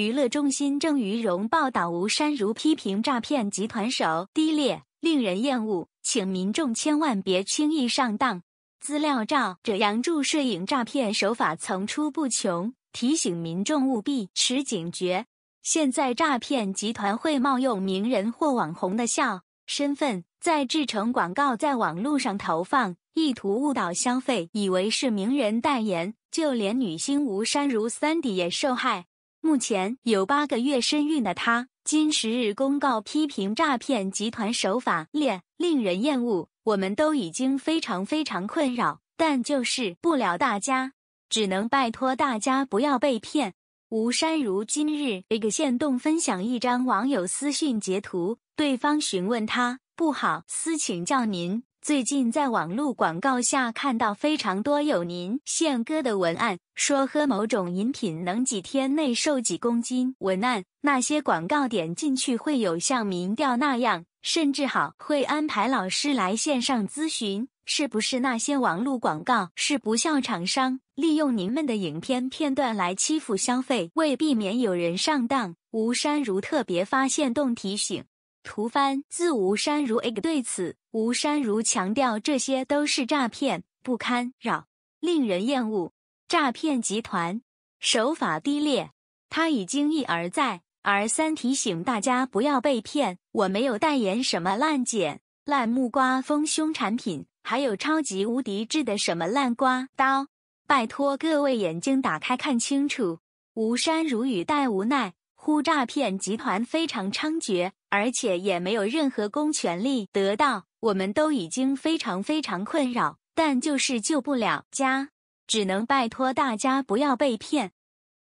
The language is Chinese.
娱乐中心郑于荣报道，吴珊如批评诈骗集团手低劣，令人厌恶，请民众千万别轻易上当。资料照者杨柱摄影，诈骗手法层出不穷，提醒民众务必持警觉。现在诈骗集团会冒用名人或网红的笑身份，再制成广告在网络上投放，意图误导消费，以为是名人代言。就连女星吴珊如三弟也受害。目前有八个月身孕的她，今十日公告批评诈骗集团手法劣，令人厌恶。我们都已经非常非常困扰，但就是不了大家，只能拜托大家不要被骗。吴山如今日一个线动分享一张网友私信截图，对方询问他不好私请教您。最近在网络广告下看到非常多有您献歌的文案，说喝某种饮品能几天内瘦几公斤。文案那些广告点进去会有像民调那样，甚至好会安排老师来线上咨询。是不是那些网络广告是不孝厂商利用您们的影片片段来欺负消费？为避免有人上当，吴山如特别发现动提醒。图翻自吴山如，对此吴山如强调，这些都是诈骗，不堪扰，令人厌恶。诈骗集团手法低劣，他已经一而再、而三提醒大家不要被骗。我没有代言什么烂剪烂木瓜丰胸产品，还有超级无敌制的什么烂刮刀。拜托各位眼睛打开看清楚。吴山如语带无奈，呼诈骗集团非常猖獗。而且也没有任何公权力得到，我们都已经非常非常困扰，但就是救不了家，只能拜托大家不要被骗。